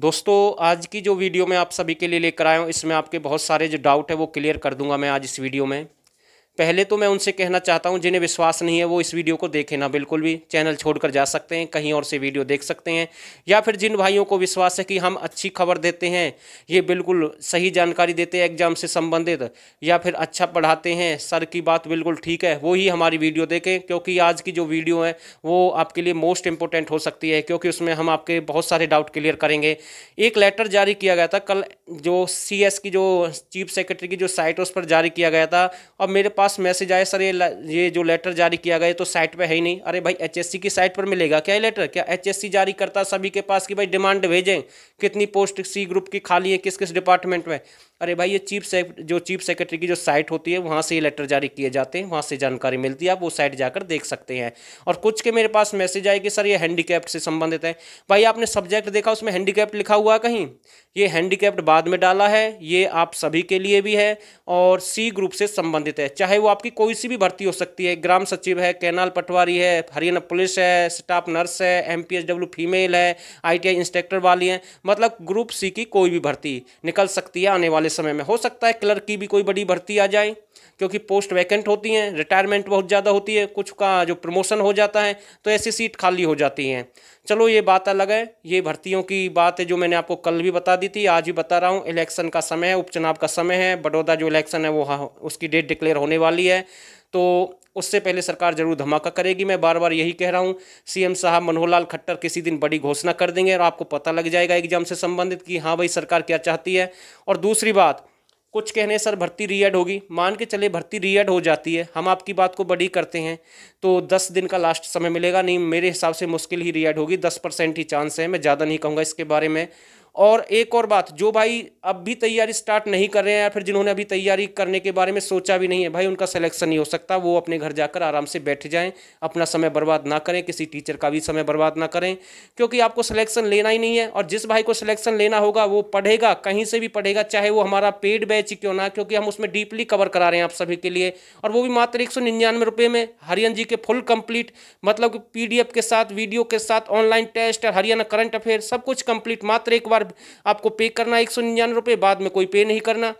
दोस्तों आज की जो वीडियो मैं आप सभी के लिए लेकर आया हूँ इसमें आपके बहुत सारे जो डाउट है वो क्लियर कर दूंगा मैं आज इस वीडियो में पहले तो मैं उनसे कहना चाहता हूं जिन्हें विश्वास नहीं है वो इस वीडियो को देखें ना बिल्कुल भी चैनल छोड़कर जा सकते हैं कहीं और से वीडियो देख सकते हैं या फिर जिन भाइयों को विश्वास है कि हम अच्छी खबर देते हैं ये बिल्कुल सही जानकारी देते हैं एग्जाम से संबंधित या फिर अच्छा पढ़ाते हैं सर की बात बिल्कुल ठीक है वो ही हमारी वीडियो देखें क्योंकि आज की जो वीडियो है वो आपके लिए मोस्ट इंपॉर्टेंट हो सकती है क्योंकि उसमें हम आपके बहुत सारे डाउट क्लियर करेंगे एक लेटर जारी किया गया था कल जो सी की जो चीफ सेक्रेटरी की जो साइट उस पर जारी किया गया था और मेरे पास पास मैसेज आया सर ये ये जो लेटर जारी किया गया तो साइट पे है ही नहीं अरे भाई एचएससी की साइट पर मिलेगा क्या लेटर क्या एचएससी जारी करता सभी के पास कि भाई डिमांड भेजें कितनी पोस्ट सी ग्रुप की खाली है किस किस डिपार्टमेंट में अरे भाई ये चीफ से जो चीफ सेक्रेटरी की जो साइट होती है वहाँ से ये लेटर जारी किए जाते हैं वहाँ से जानकारी मिलती है आप वो साइट जाकर देख सकते हैं और कुछ के मेरे पास मैसेज आए कि सर ये हैंडीकैप्ट से संबंधित है भाई आपने सब्जेक्ट देखा उसमें हैंडीकैप्ट लिखा हुआ कहीं ये हैंडीकैप्ड बाद में डाला है ये आप सभी के लिए भी है और सी ग्रुप से संबंधित है चाहे वो आपकी कोई सी भी भर्ती हो सकती है ग्राम सचिव है कैनाल पटवारी है हरियाणा पुलिस है स्टाफ नर्स है एम फीमेल है आई इंस्पेक्टर वाली है मतलब ग्रुप सी की कोई भी भर्ती निकल सकती है आने वाले समय में हो सकता है क्लर्क की भी कोई बड़ी भर्ती आ जाए क्योंकि पोस्ट वैकेंट होती हैं रिटायरमेंट बहुत ज़्यादा होती है कुछ का जो प्रमोशन हो जाता है तो ऐसी सीट खाली हो जाती हैं चलो ये बात अलग है ये भर्तियों की बात है जो मैंने आपको कल भी बता दी थी आज भी बता रहा हूँ इलेक्शन का समय है उपचुनाव का समय है बड़ौदा जो इलेक्शन है वो हाँ, उसकी डेट डिक्लेयर होने वाली है तो उससे पहले सरकार जरूर धमाका करेगी मैं बार बार यही कह रहा हूँ सीएम साहब मनोहर लाल खट्टर किसी दिन बड़ी घोषणा कर देंगे और आपको पता लग जाएगा एग्जाम से संबंधित कि हाँ भाई सरकार क्या चाहती है और दूसरी बात कुछ कहने सर भर्ती रीएड होगी मान के चले भर्ती रीएड हो जाती है हम आपकी बात को बड़ी करते हैं तो दस दिन का लास्ट समय मिलेगा नहीं मेरे हिसाब से मुश्किल ही रीएड होगी दस परसेंट ही चांस है मैं ज़्यादा नहीं कहूँगा इसके बारे में और एक और बात जो भाई अब भी तैयारी स्टार्ट नहीं कर रहे हैं या फिर जिन्होंने अभी तैयारी करने के बारे में सोचा भी नहीं है भाई उनका सिलेक्शन नहीं हो सकता वो अपने घर जाकर आराम से बैठ जाएं अपना समय बर्बाद ना करें किसी टीचर का भी समय बर्बाद ना करें क्योंकि आपको सिलेक्शन लेना ही नहीं है और जिस भाई को सिलेक्शन लेना होगा वो पढ़ेगा कहीं से भी पढ़ेगा चाहे वो हमारा पेड बैच क्यों ना क्योंकि हम उसमें डीपली कवर करा रहे हैं आप सभी के लिए और वो भी मात्र एक सौ निन्यानवे रुपये में हरियन जी के फुल कंप्लीट मतलब पी के साथ वीडियो के साथ online test Haryana current affair सब कुछ कंप्लीट मात्र एक बार बार आपको पे करना एक सौ निन्यानवे रुपये बाद में कोई पे नहीं करना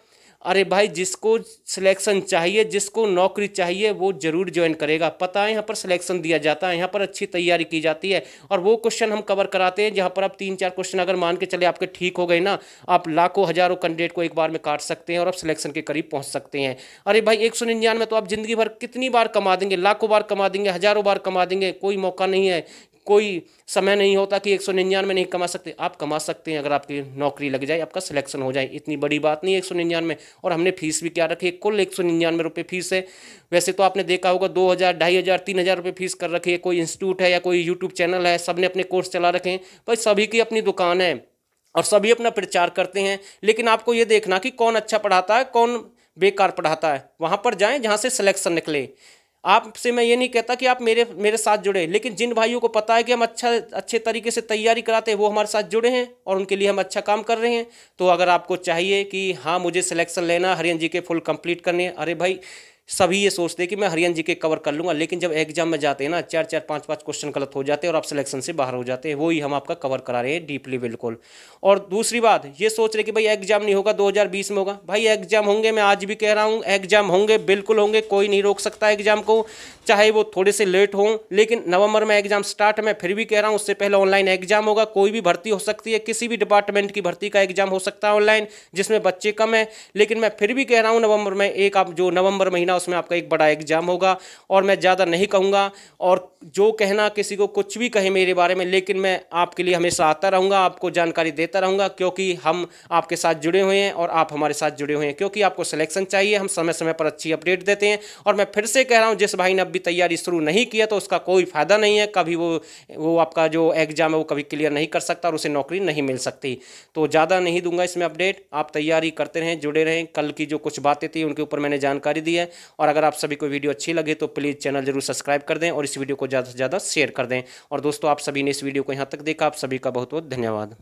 अरे भाई जिसको सिलेक्शन चाहिए जिसको नौकरी चाहिए वो ज़रूर ज्वाइन करेगा पता है यहाँ पर सिलेक्शन दिया जाता है यहाँ पर अच्छी तैयारी की जाती है और वो क्वेश्चन हम कवर कराते हैं जहाँ पर आप तीन चार क्वेश्चन अगर मान के चले आपके ठीक हो गए ना आप लाखों हज़ारों कैंडिडेट को एक बार में काट सकते हैं और आप सिलेक्शन के करीब पहुँच सकते हैं अरे भाई एक सौ निन्यानवे तो आप ज़िंदगी भर कितनी बार कमा देंगे लाखों बार कमा देंगे हज़ारों बार कमा देंगे कोई मौका नहीं है कोई समय नहीं होता कि एक सौ निन्यानवे नहीं कमा सकते आप कमा सकते हैं अगर आपकी नौकरी लग जाए आपका सिलेक्शन हो जाए इतनी बड़ी बात नहीं है एक सौ निन्यानवे और हमने फीस भी क्या रखी है कुल एक सौ निन्यानवे रुपये फीस है वैसे तो आपने देखा होगा दो हज़ार ढाई हज़ार तीन हज़ार रुपये फीस कर रखी है कोई इंस्टीट्यूट है या कोई यूट्यूब चैनल है सब ने अपने कोर्स चला रखे हैं भाई सभी की अपनी दुकान है और सभी अपना प्रचार करते हैं लेकिन आपको ये देखना कि कौन अच्छा पढ़ाता है कौन बेकार पढ़ाता है वहाँ पर जाएँ जहाँ से सिलेक्शन निकले आपसे मैं ये नहीं कहता कि आप मेरे मेरे साथ जुड़े लेकिन जिन भाइयों को पता है कि हम अच्छा अच्छे तरीके से तैयारी कराते हैं वो हमारे साथ जुड़े हैं और उनके लिए हम अच्छा काम कर रहे हैं तो अगर आपको चाहिए कि हाँ मुझे सिलेक्शन लेना हरियन जी के फुल कंप्लीट करने अरे भाई सभी ये सोचते हैं कि मैं हरियाणा जी के कवर कर लूँगा लेकिन जब एग्जाम में जाते हैं ना चार चार पांच पांच क्वेश्चन गलत हो जाते हैं और आप सिलेक्शन से बाहर हो जाते हैं वही हम आपका कवर करा रहे हैं डीपली बिल्कुल और दूसरी बात ये सोच रहे कि भाई एग्जाम नहीं होगा 2020 में होगा भाई एग्जाम होंगे मैं आज भी कह रहा हूँ एग्जाम होंगे बिल्कुल होंगे कोई नहीं रोक सकता एग्जाम को चाहे वो थोड़े से लेट हों लेकिन नवंबर में एग्जाम स्टार्ट मैं फिर भी कह रहा हूँ उससे पहले ऑनलाइन एग्जाम होगा कोई भी भर्ती हो सकती है किसी भी डिपार्टमेंट की भर्ती का एग्जाम हो सकता है ऑनलाइन जिसमें बच्चे कम है लेकिन मैं फिर भी कह रहा हूँ नवंबर में एक आप जो नवंबर महीना उसमें आपका एक बड़ा एग्जाम होगा और मैं ज़्यादा नहीं कहूँगा और जो कहना किसी को कुछ भी कहे मेरे बारे में लेकिन मैं आपके लिए हमेशा आता रहूँगा आपको जानकारी देता रहूँगा क्योंकि हम आपके साथ जुड़े हुए हैं और आप हमारे साथ जुड़े हुए हैं क्योंकि आपको सिलेक्शन चाहिए हम समय समय पर अच्छी अपडेट देते हैं और मैं फिर से कह रहा हूँ जिस भाई ने अभी तैयारी शुरू नहीं किया तो उसका कोई फ़ायदा नहीं है कभी वो वो आपका जो एग्ज़ाम है वो कभी क्लियर नहीं कर सकता और उसे नौकरी नहीं मिल सकती तो ज़्यादा नहीं दूंगा इसमें अपडेट आप तैयारी करते रहें जुड़े रहें कल की जो कुछ बातें थी उनके ऊपर मैंने जानकारी दी है और अगर आप सभी को वीडियो अच्छी लगे तो प्लीज़ चैनल जरूर सब्सक्राइब कर दें और इस वीडियो को ज़्यादा से ज़्यादा शेयर कर दें और दोस्तों आप सभी ने इस वीडियो को यहाँ तक देखा आप सभी का बहुत बहुत धन्यवाद